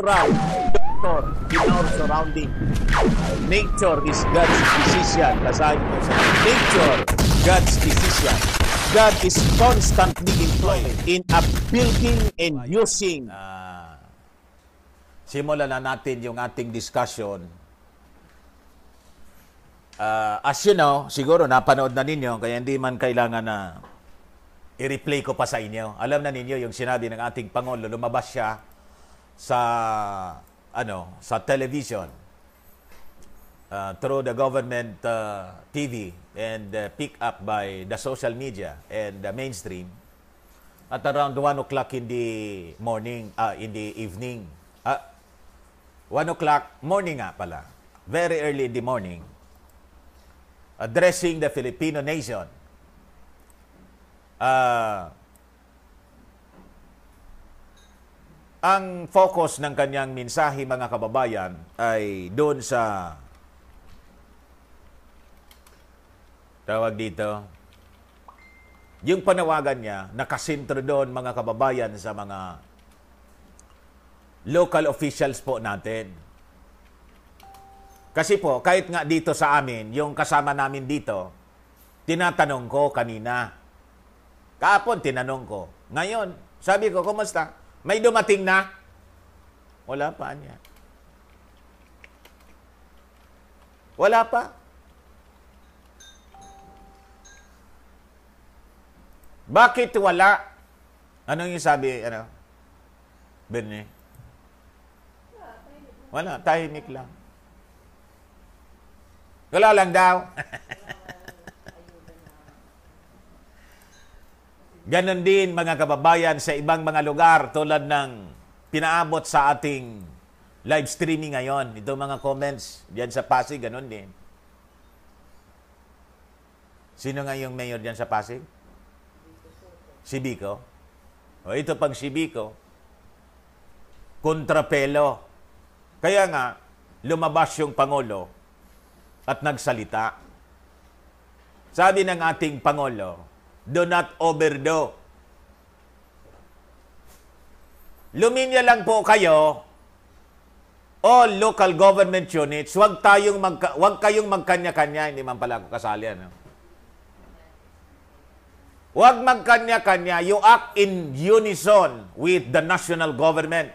natural doctor in our surrounding. Nature is God's decision. Basahin mo sa Nature, God's decision. God is constantly employed in upbuilding and using. Ah. simulan na natin yung ating discussion. Uh, as you know, siguro napanood na ninyo, kaya hindi man kailangan na i-replay ko pa sa inyo. Alam na ninyo yung sinabi ng ating Pangulo, lumabas siya sa ano sa television uh, through the government uh, TV and uh, picked up by the social media and the mainstream at around 1 o'clock in the morning, uh, in the evening. Uh, 1 o'clock morning nga pala, very early in the morning, addressing the Filipino nation. Uh, Ang focus ng kanyang mensahe mga kababayan ay doon sa tawag dito yung panawagan niya nakasintro doon mga kababayan sa mga local officials po natin. Kasi po kahit nga dito sa amin yung kasama namin dito tinatanong ko kanina. Kaapon tinanong ko. Ngayon, sabi ko, kumusta? May dumating na? Wala pa niya. Wala pa. Bakit wala? Ano yung sabi, ano? Bernie? Wala, tahimik lang. Wala lang daw. Ganon din mga kababayan sa ibang mga lugar tulad ng pinaabot sa ating live streaming ngayon. Ito mga comments diyan sa Pasig, ganon din. Sino nga yung mayor diyan sa Pasig? Si Bico. O ito pang si Bico. Kontrapelo. Kaya nga, lumabas yung Pangulo at nagsalita. Sabi ng ating Pangulo, Do not overdo. Luminya lang po kayo, all local government units, huwag, tayong magka, huwag kayong magkanya-kanya. Hindi man pala ako kasali. Ano? Huwag magkanya-kanya. You act in unison with the national government.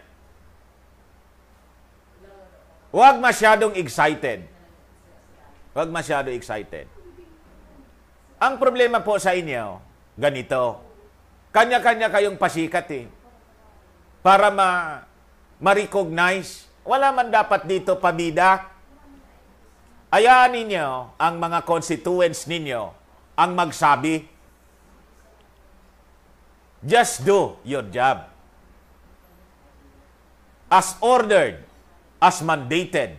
Huwag masyadong excited. Huwag masyado excited. Ang problema po sa inyo, ganito. Kanya-kanya kayong pasikat eh. Para ma ma-recognize. Wala man dapat dito pabida. Ayaan ninyo ang mga constituents ninyo ang magsabi. Just do your job. As ordered, as mandated,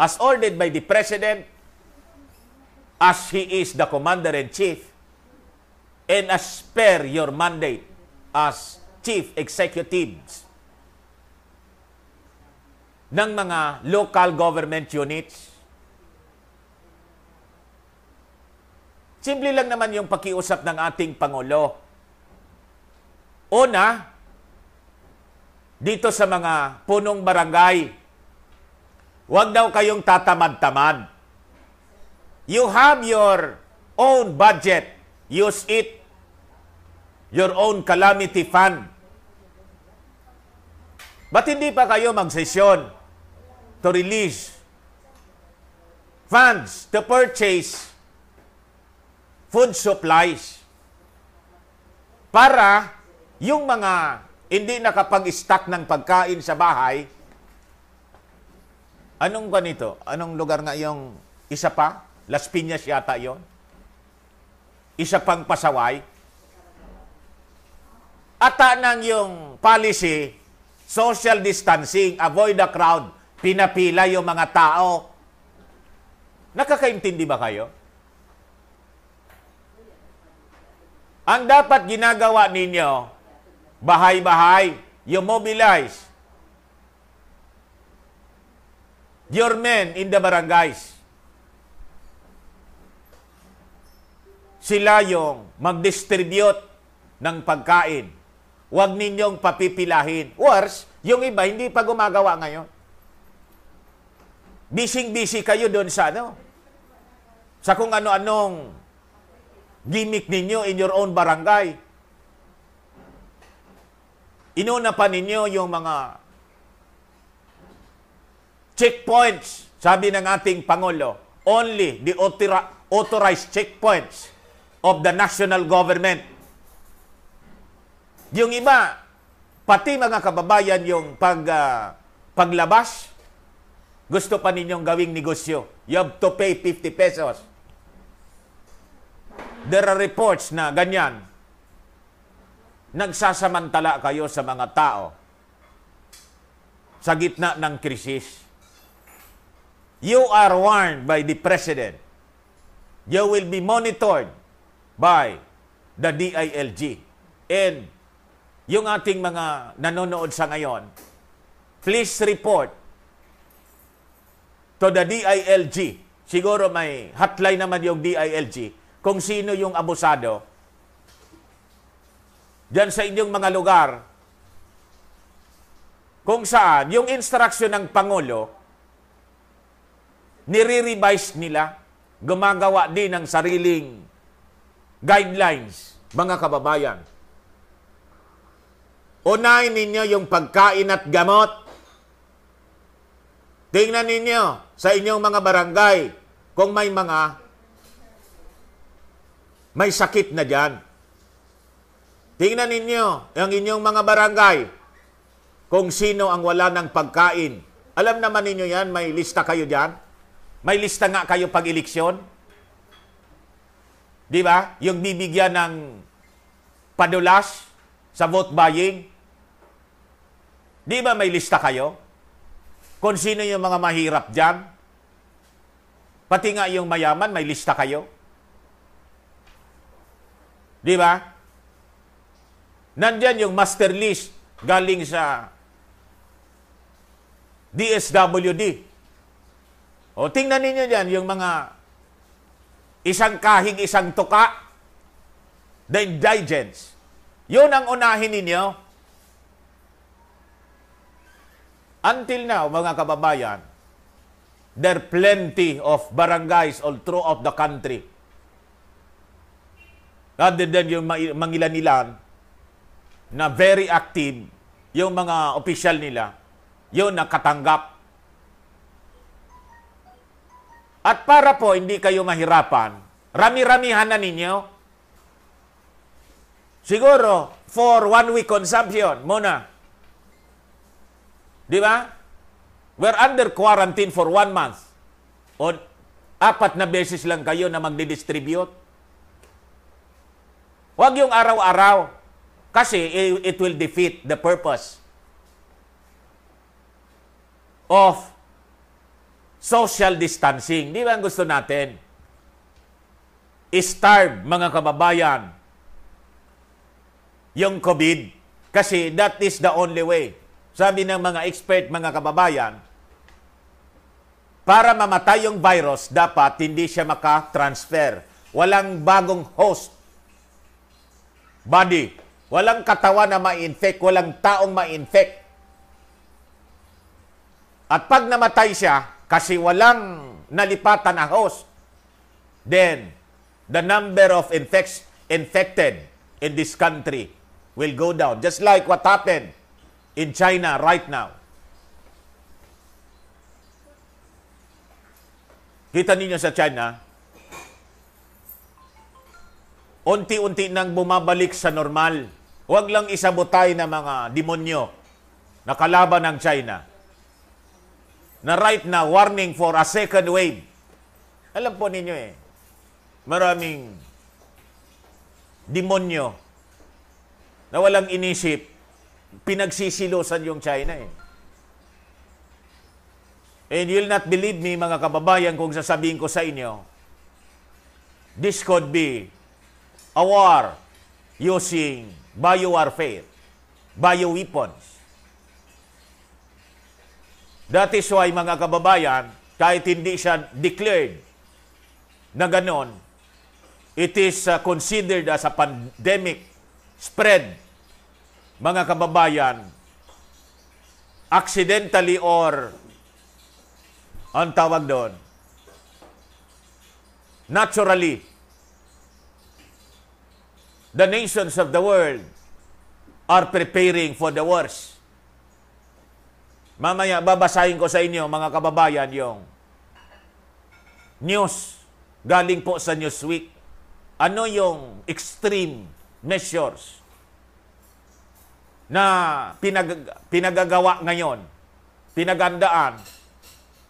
as ordered by the President, as he is the Commander-in-Chief, and as per your mandate as chief executives ng mga local government units. Simple lang naman yung pakiusap ng ating Pangulo. Una, dito sa mga punong barangay, huwag daw kayong tatamad-tamad. You have your own budget. Use it your own calamity fund. Ba't hindi pa kayo magsesyon to release funds to purchase food supplies para yung mga hindi nakapag-stock ng pagkain sa bahay, anong ganito? Anong lugar nga yung isa pa? Las Piñas yata yon Isa pang pasaway? ata ng yung policy, social distancing, avoid the crowd, pinapila yung mga tao. Nakakaintindi ba kayo? Ang dapat ginagawa ninyo, bahay-bahay, you mobilize your men in the barangays. Sila yung mag-distribute ng pagkain Huwag ninyong papipilahin. Worse, yung iba hindi pa gumagawa ngayon. Bising-busy kayo doon sa ano? Sa kung ano-anong gimmick ninyo in your own barangay. Inuna pa ninyo yung mga checkpoints, sabi ng ating Pangulo. Only the authorized checkpoints of the national government yung iba, pati mga kababayan, yung pag, uh, paglabas, gusto pa ninyong gawing negosyo. You have to pay 50 pesos. There are reports na ganyan. Nagsasamantala kayo sa mga tao sa gitna ng krisis. You are warned by the President. You will be monitored by the DILG and yung ating mga nanonood sa ngayon, please report to the DILG. Siguro may hotline naman yung DILG kung sino yung abusado. Diyan sa inyong mga lugar, kung saan yung instruction ng Pangulo, nire-revise nila, gumagawa din ng sariling guidelines, mga kababayan. Unahin ninyo yung pagkain at gamot. Tingnan ninyo sa inyong mga barangay kung may mga may sakit na dyan. Tingnan ninyo ang inyong mga barangay kung sino ang wala ng pagkain. Alam naman ninyo yan, may lista kayo dyan. May lista nga kayo pag eleksyon. Di ba? Yung bibigyan ng padulas sa vote buying. Di ba may lista kayo? Kung sino yung mga mahirap dyan? Pati nga yung mayaman, may lista kayo? Di ba? Nandyan yung master list galing sa DSWD. O tingnan ninyo dyan yung mga isang kahig, isang tuka, the indigence. Yun ang unahin ninyo. Until now, mga kababayan, there plenty of barangays all throughout the country. Rather than yung nila na very active yung mga official nila, yun nakatanggap. At para po hindi kayo mahirapan, rami-ramihan na ninyo. Siguro, for one week consumption muna Di ba? We're under quarantine for one month. O apat na beses lang kayo na magdidistribute. Huwag yung araw-araw. Kasi it will defeat the purpose of social distancing. Di ba ang gusto natin? Starve, mga kababayan, yung COVID. Kasi that is the only way sabi ng mga expert, mga kababayan, para mamatay yung virus, dapat hindi siya makatransfer. Walang bagong host body. Walang katawan na ma-infect, walang taong ma-infect. At pag namatay siya, kasi walang nalipatan na host, then the number of infects, infected in this country will go down. Just like what happened in China right now. Kita ninyo sa China, unti-unti nang bumabalik sa normal. Huwag lang isabotay na mga demonyo na kalaban ng China. Na right now, warning for a second wave. Alam po ninyo eh, maraming demonyo na walang inisip pinagsisilosan yung China eh. And you'll not believe me, mga kababayan, kung sasabihin ko sa inyo, this could be a war using biowarfare, bioweapons. That is why, mga kababayan, kahit hindi siya declared na ganon, it is uh, considered as a pandemic spread mga kababayan, accidentally or ang tawag doon, naturally, the nations of the world are preparing for the worst. Mamaya, babasahin ko sa inyo, mga kababayan, yung news galing po sa Newsweek. Ano yung extreme measures na pinag, pinagagawa ngayon, pinagandaan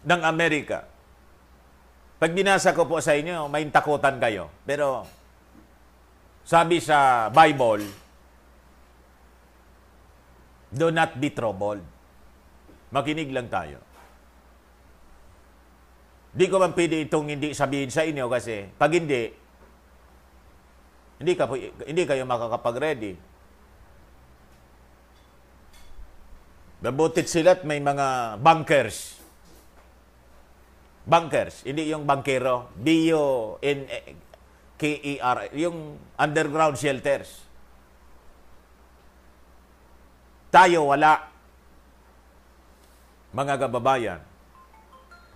ng Amerika. Pag binasa ko po sa inyo, may takutan kayo. Pero sabi sa Bible, do not be troubled. Makinig lang tayo. Di ko man pwede itong hindi sabihin sa inyo kasi pag hindi, hindi, ka, hindi kayo makakapag-ready Nabutit sila at may mga bunkers. Bunkers, hindi yung bankero. B-U-N-K-E-R. Yung underground shelters. Tayo wala. Mga kababayan.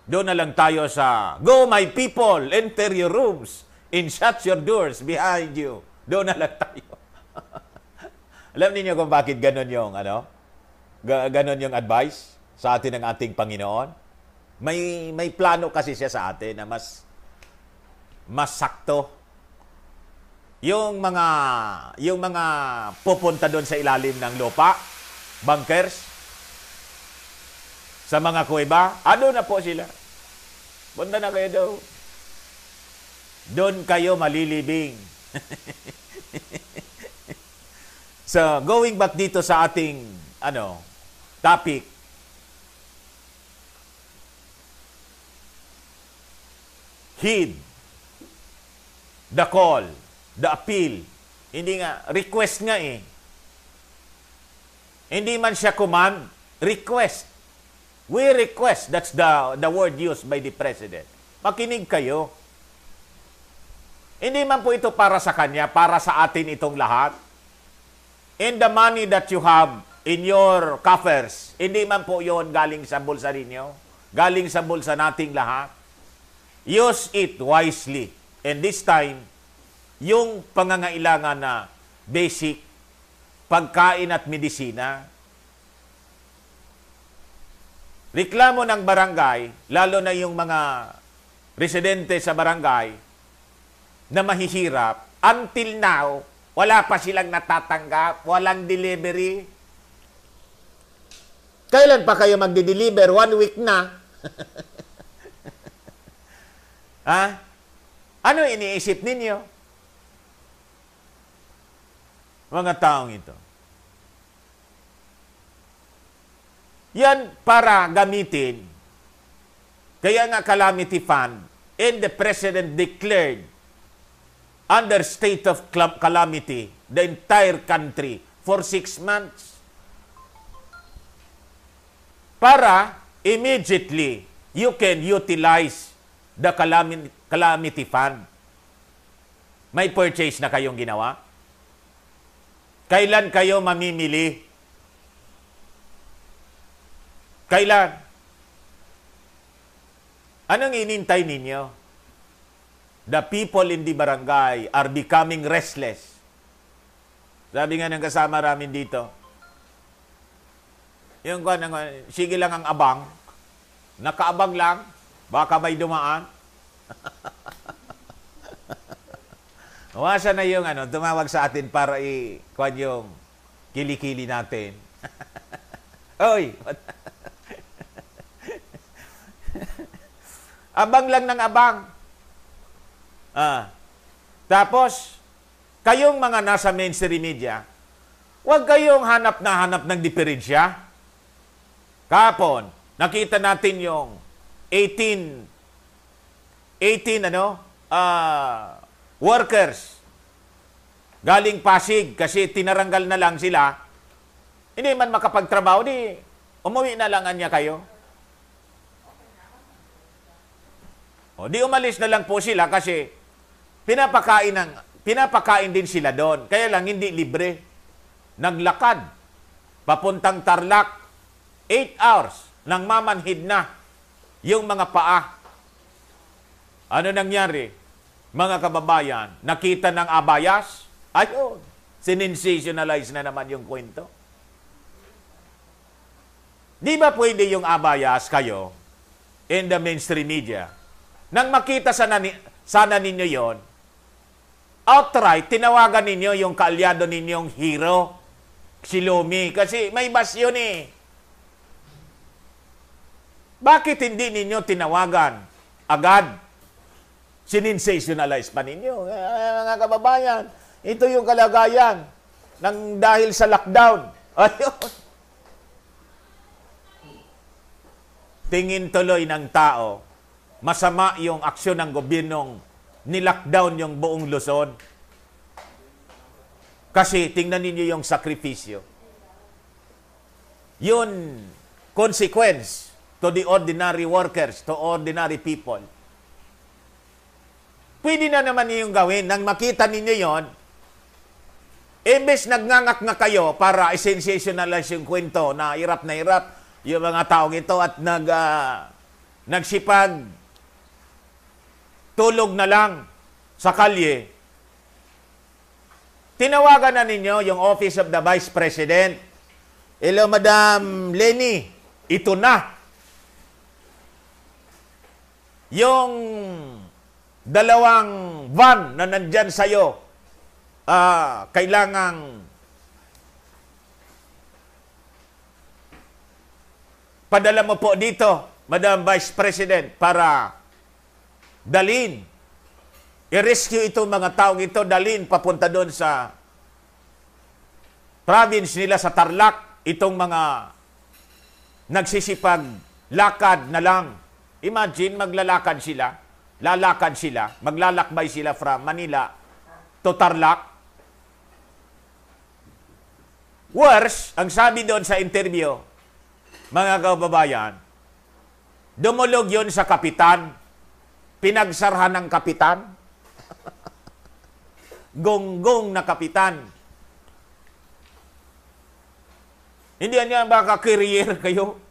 Doon na lang tayo sa, Go my people, enter your rooms and shut your doors behind you. Doon na lang tayo. Alam niyo kung bakit ganun yung ano? Ganon yung advice sa atin ng ating Panginoon. May, may plano kasi siya sa atin na mas, mas sakto. Yung mga, yung mga pupunta doon sa ilalim ng lupa, bunkers, sa mga kuweba, ano na po sila? Punta na kayo daw. Doon kayo malilibing. so, going back dito sa ating ano, topic. Heed the call, the appeal. Hindi nga, request nga eh. Hindi man siya command, request. We request, that's the, the word used by the president. Makinig kayo. Hindi man po ito para sa kanya, para sa atin itong lahat. In the money that you have in your coffers. Hindi man po yon galing sa bulsa ninyo. Galing sa bulsa nating lahat. Use it wisely. And this time, yung pangangailangan na basic, pagkain at medisina, reklamo ng barangay, lalo na yung mga residente sa barangay na mahihirap, until now, wala pa silang natatanggap, walang delivery, Kailan pa kayo magde-deliver? One week na. ha? Ano iniisip ninyo? Mga taong ito. Yan para gamitin. Kaya nga calamity fund and the president declared under state of calamity the entire country for six months para immediately you can utilize the calamity, fund. May purchase na kayong ginawa? Kailan kayo mamimili? Kailan? Anong inintay ninyo? The people in the barangay are becoming restless. Sabi nga ng kasama namin dito, yung kuan, sige lang ang abang. Nakaabang lang, baka may dumaan. Wasa na yung ano, tumawag sa atin para i-kuan yung kilikili natin. Oy! abang lang ng abang. Ah. Tapos, kayong mga nasa mainstream media, huwag kayong hanap na hanap ng diferensya. Kapon, nakita natin yung 18 18 ano uh, workers galing Pasig kasi tinaranggal na lang sila. Hindi man makapagtrabaho, di umuwi na lang niya kayo. O, di umalis na lang po sila kasi pinapakain, ng, pinapakain din sila doon. Kaya lang hindi libre. Naglakad. Papuntang Tarlac. 8 hours nang mamanhid na yung mga paa. Ano nangyari? Mga kababayan, nakita ng abayas, ayun, sininsationalize na naman yung kwento. Di ba pwede yung abayas kayo in the mainstream media? Nang makita sana, ni- sana ninyo yon, outright tinawagan ninyo yung kaalyado ninyong hero, si Lomi, Kasi may bas yun eh. Bakit hindi ninyo tinawagan agad? Sininsationalize pa ninyo. Eh, eh, mga kababayan, ito yung kalagayan ng dahil sa lockdown. Ayun. Tingin tuloy ng tao, masama yung aksyon ng gobyernong nilockdown yung buong Luzon. Kasi tingnan ninyo yung sakripisyo. Yun, consequence to the ordinary workers, to ordinary people. Pwede na naman niyong gawin. Nang makita ninyo yon, imbes nagngangak na kayo para sensationalize yung kwento na irap na irap yung mga taong ito at nag, uh, nagsipag tulog na lang sa kalye, tinawagan na ninyo yung Office of the Vice President. Hello, Madam Lenny. Ito na yung dalawang van na nandyan sa'yo, uh, ah, kailangan padala mo po dito, Madam Vice President, para dalin, i-rescue itong mga taong ito, dalin papunta doon sa province nila sa Tarlac, itong mga nagsisipag lakad na lang Imagine, maglalakad sila, lalakad sila, maglalakbay sila from Manila to Tarlac. Worse, ang sabi doon sa interview, mga kababayan, dumulog yon sa kapitan, pinagsarhan ng kapitan, gonggong na kapitan. Hindi niya baka career kayo.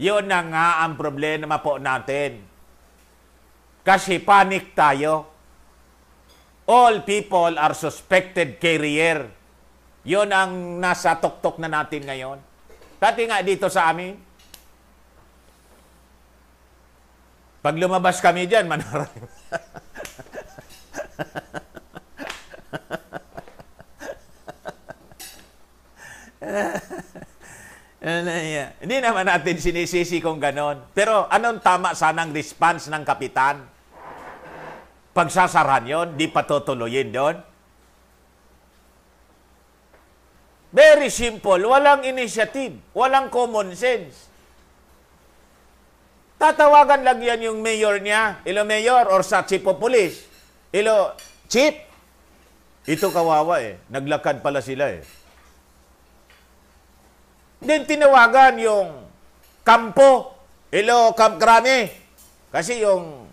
Yun na nga ang problema po natin. Kasi panic tayo. All people are suspected carrier. Yun ang nasa tuktok na natin ngayon. Dati nga dito sa amin, pag lumabas kami dyan, manaray. Ano Hindi naman natin sinisisi kung ganon. Pero anong tama sanang response ng kapitan? Pagsasaran yon, di patutuloyin yon. Very simple. Walang initiative. Walang common sense. Tatawagan lang yan yung mayor niya. Ilo mayor or sa chief of police. Ilo chief. Ito kawawa eh. Naglakad pala sila eh. Then tinawagan yung kampo. Hello, Camp Grande. Kasi yung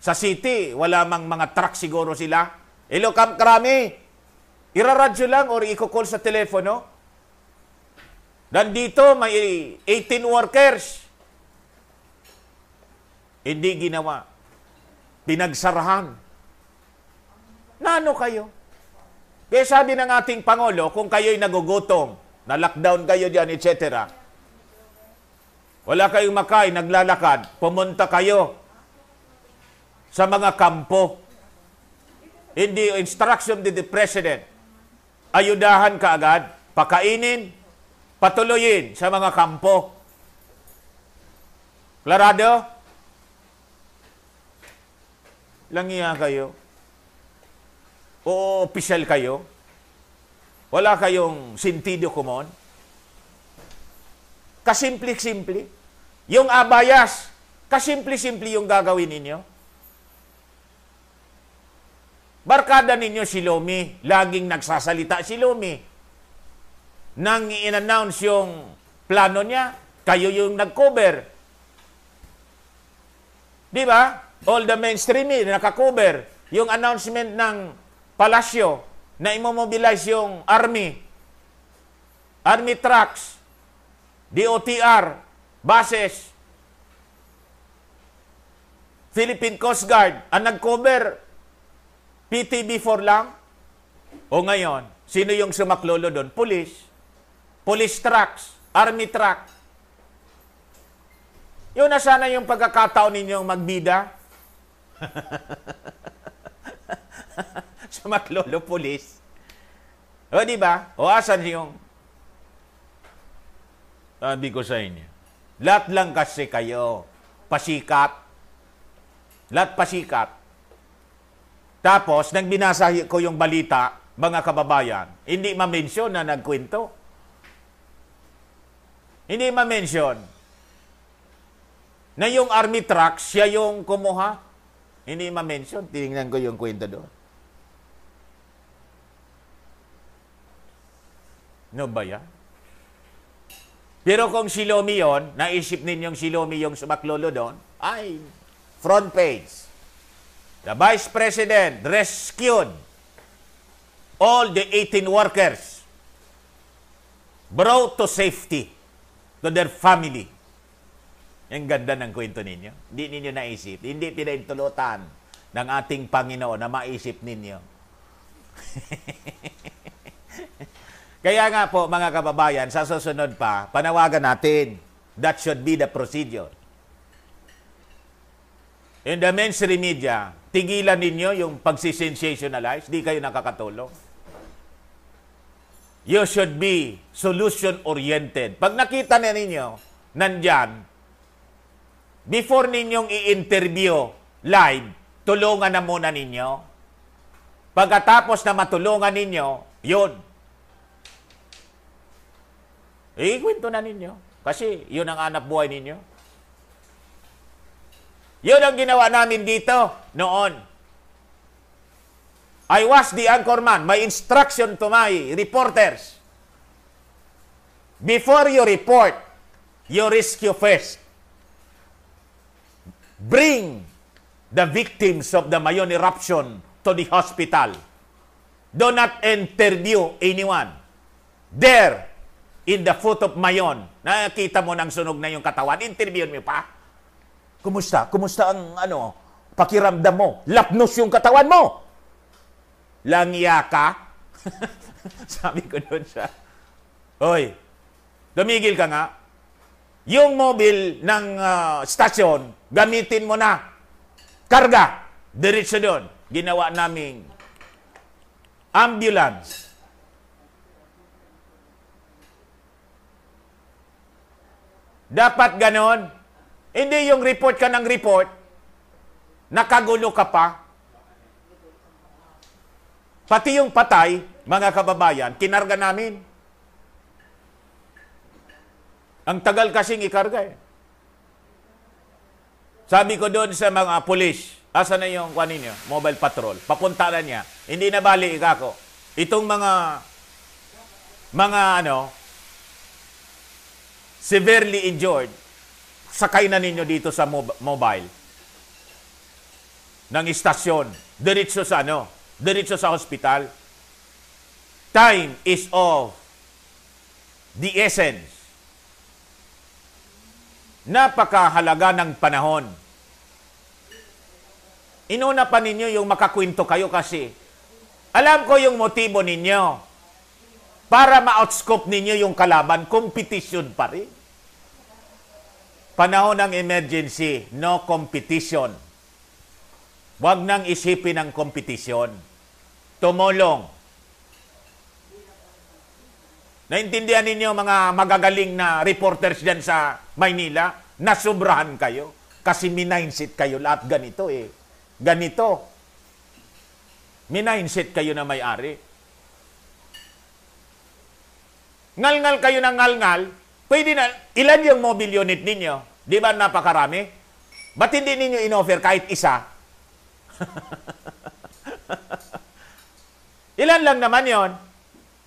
sa city, wala mang mga truck siguro sila. Hello, Camp Grande. Iraradyo lang or i-call sa telepono. Nandito may 18 workers. Hindi ginawa. Pinagsarahan. Nano kayo? Kaya sabi ng ating Pangulo, kung kayo'y nagugutom, na-lockdown kayo diyan, etc. Wala kayong makain, naglalakad, pumunta kayo sa mga kampo. Hindi instruction to the President, ayudahan ka agad, pakainin, patuloyin sa mga kampo. Klarado? Langiya kayo? O opisyal kayo? Wala kayong sentido kumon? Kasimple-simple. Yung abayas, kasimple-simple yung gagawin ninyo. Barkada ninyo si Lomi, laging nagsasalita si Lomi. Nang i-announce yung plano niya, kayo yung nag-cover. Di ba? All the mainstream eh, nakakover. Yung announcement ng palasyo, na imomobilize yung army, army trucks, DOTR, bases, Philippine Coast Guard, ang nag-cover, PTB4 lang? O ngayon, sino yung sumaklolo doon? Police. Police trucks, army truck. Yun na sana yung pagkakataon ninyong magbida. sa Maklolo Police. O, di ba? O, asan yung... Sabi ko sa inyo, lahat lang kasi kayo, pasikat. Lahat pasikat. Tapos, nang binasa ko yung balita, mga kababayan, hindi ma-mention na nagkwento. Hindi ma-mention na yung army trucks, siya yung kumuha. Hindi ma-mention. Tinignan ko yung kwento doon. No ba yan? Pero kung si Lomi yun, naisip ninyong si Lomi yung sumaklolo doon, ay, front page. The Vice President rescued all the 18 workers brought to safety to their family. Ang ganda ng kwento ninyo. Hindi ninyo naisip. Hindi pinaintulutan ng ating Panginoon na maisip ninyo. Kaya nga po mga kababayan, sa susunod pa, panawagan natin. That should be the procedure. In the mainstream media, tigilan ninyo yung pagsisensationalize. Di kayo nakakatulong. You should be solution-oriented. Pag nakita na ninyo, nandyan, before ninyong i-interview live, tulungan na muna ninyo. Pagkatapos na matulungan ninyo, yun, eh, kwento na ninyo. Kasi yun ang anak buhay ninyo. Yun ang ginawa namin dito noon. I was the anchor man. My instruction to my reporters. Before you report, you rescue first. Bring the victims of the Mayon eruption to the hospital. Do not interview anyone. There, in the foot of Mayon. Nakita mo ng sunog na yung katawan. Interview mo pa. Kumusta? Kumusta ang ano, pakiramdam mo? Lapnos yung katawan mo. Langya ka? Sabi ko doon siya. Hoy, dumigil ka nga. Yung mobile ng uh, stasyon, gamitin mo na. Karga. Diretso doon. Ginawa naming ambulance Dapat ganon. Hindi yung report ka ng report, nakagulo ka pa. Pati yung patay, mga kababayan, kinarga namin. Ang tagal kasing ikarga eh. Sabi ko doon sa mga police, asa na yung kuan mobile patrol, papunta na niya, hindi na bali ikako. Itong mga, mga ano, severely injured, sakay na ninyo dito sa mob- mobile ng istasyon. Diretso sa ano? Diretso sa hospital. Time is of the essence. Napakahalaga ng panahon. Inuna pa ninyo yung makakwento kayo kasi alam ko yung motibo ninyo para ma-outscope ninyo yung kalaban, competition pa rin. Panahon ng emergency, no competition. Huwag nang isipin ang competition. Tumulong. Naintindihan ninyo mga magagaling na reporters dyan sa Maynila? Nasubrahan kayo. Kasi minainsit kayo lahat ganito eh. Ganito. Minainsit kayo na may-ari. ngalngal kayo ng ngalngal, pwede na, ilan yung mobile unit ninyo? Di ba napakarami? Ba't hindi ninyo inoffer kahit isa? ilan lang naman yon?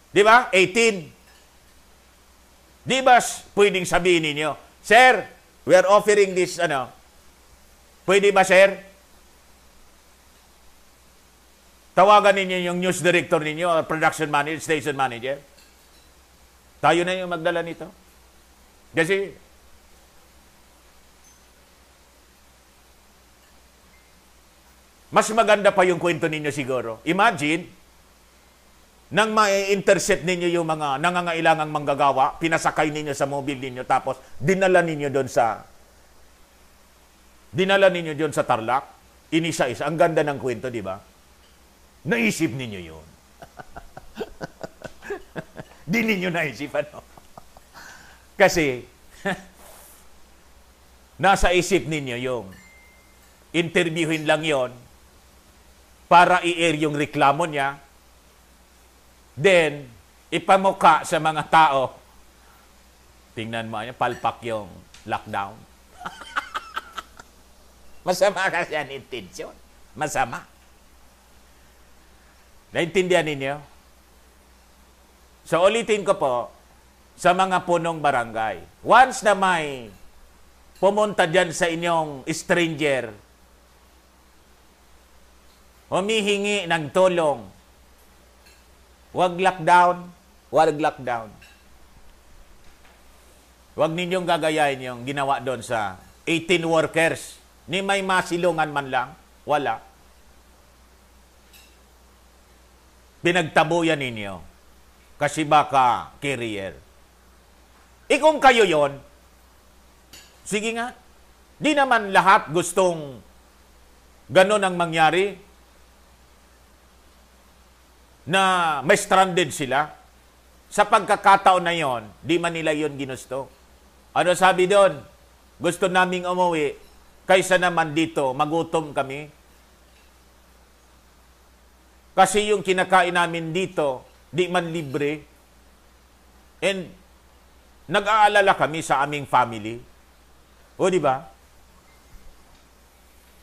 Di ba? 18. Di ba pwedeng sabihin ninyo, Sir, we are offering this, ano, pwede ba, sir? Tawagan ninyo yung news director ninyo, or production manager, station manager. Tayo na yung magdala nito. Kasi mas maganda pa yung kwento ninyo siguro. Imagine, nang ma-intercept ninyo yung mga nangangailangang manggagawa, pinasakay ninyo sa mobile ninyo, tapos dinala ninyo doon sa dinala ninyo doon sa Tarlac, inisa-isa. Ang ganda ng kwento, di ba? Naisip ninyo yun. Di ninyo naisipan. No? Kasi, nasa isip ninyo yung interviewin lang yon para i-air yung reklamo niya. Then, ipamuka sa mga tao. Tingnan mo, niya, ano, palpak yung lockdown. Masama kasi ang intensyon. Masama. Naintindihan ninyo? So ulitin ko po, sa mga punong barangay. Once na may pumunta dyan sa inyong stranger, humihingi ng tulong, wag lockdown, wag lockdown. Wag ninyong gagayahin yung ginawa doon sa 18 workers. Ni may masilungan man lang, wala. Pinagtabuyan ninyo. Kashibaka Carrier. Ikong eh, e kayo yon, sige nga, di naman lahat gustong ganun ang mangyari na may stranded sila. Sa pagkakataon na yon, di man nila yon ginusto. Ano sabi doon? Gusto naming umuwi kaysa naman dito magutom kami. Kasi yung kinakain namin dito, di man libre. And nag-aalala kami sa aming family. O, di ba?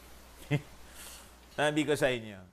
Sabi ko sa inyo.